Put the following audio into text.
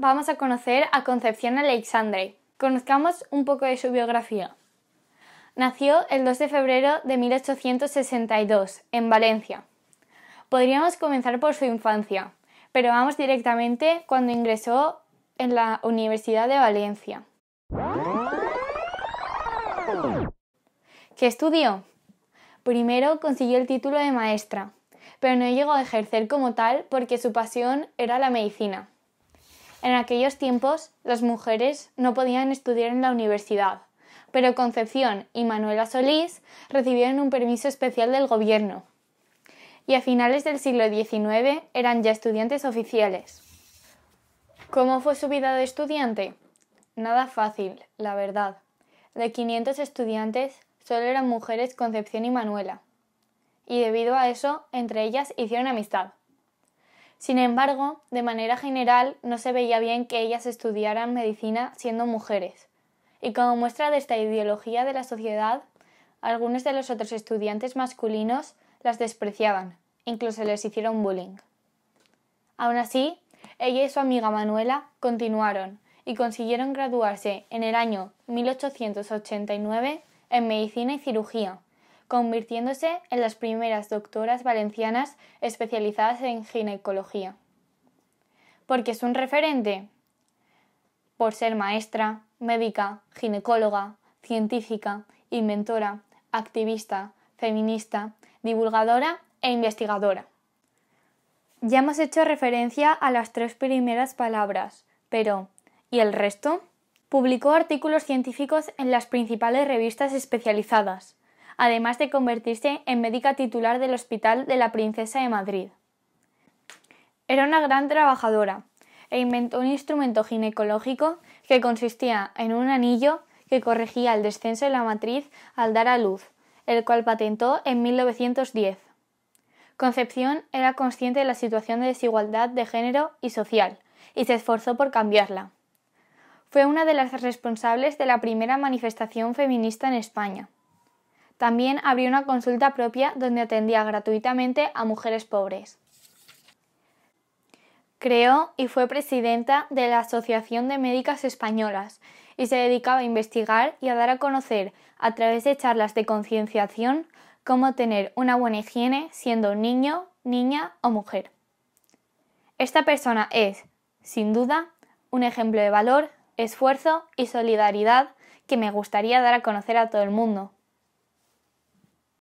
vamos a conocer a Concepción Alexandre. Conozcamos un poco de su biografía. Nació el 2 de febrero de 1862 en Valencia. Podríamos comenzar por su infancia, pero vamos directamente cuando ingresó en la Universidad de Valencia. ¿Qué estudió? Primero consiguió el título de maestra, pero no llegó a ejercer como tal porque su pasión era la medicina. En aquellos tiempos, las mujeres no podían estudiar en la universidad, pero Concepción y Manuela Solís recibieron un permiso especial del gobierno y a finales del siglo XIX eran ya estudiantes oficiales. ¿Cómo fue su vida de estudiante? Nada fácil, la verdad. De 500 estudiantes, solo eran mujeres Concepción y Manuela. Y debido a eso, entre ellas hicieron amistad. Sin embargo, de manera general, no se veía bien que ellas estudiaran medicina siendo mujeres. Y como muestra de esta ideología de la sociedad, algunos de los otros estudiantes masculinos las despreciaban, incluso les hicieron bullying. Aun así, ella y su amiga Manuela continuaron y consiguieron graduarse en el año 1889 en medicina y cirugía, convirtiéndose en las primeras doctoras valencianas especializadas en ginecología. Porque es un referente. Por ser maestra, médica, ginecóloga, científica, inventora, activista, feminista, divulgadora e investigadora. Ya hemos hecho referencia a las tres primeras palabras, pero ¿y el resto? Publicó artículos científicos en las principales revistas especializadas, además de convertirse en médica titular del Hospital de la Princesa de Madrid. Era una gran trabajadora e inventó un instrumento ginecológico que consistía en un anillo que corregía el descenso de la matriz al dar a luz, el cual patentó en 1910. Concepción era consciente de la situación de desigualdad de género y social, y se esforzó por cambiarla. Fue una de las responsables de la primera manifestación feminista en España. También abrió una consulta propia donde atendía gratuitamente a mujeres pobres. Creó y fue presidenta de la Asociación de Médicas Españolas y se dedicaba a investigar y a dar a conocer, a través de charlas de concienciación, cómo tener una buena higiene siendo niño, niña o mujer. Esta persona es, sin duda, un ejemplo de valor, esfuerzo y solidaridad que me gustaría dar a conocer a todo el mundo.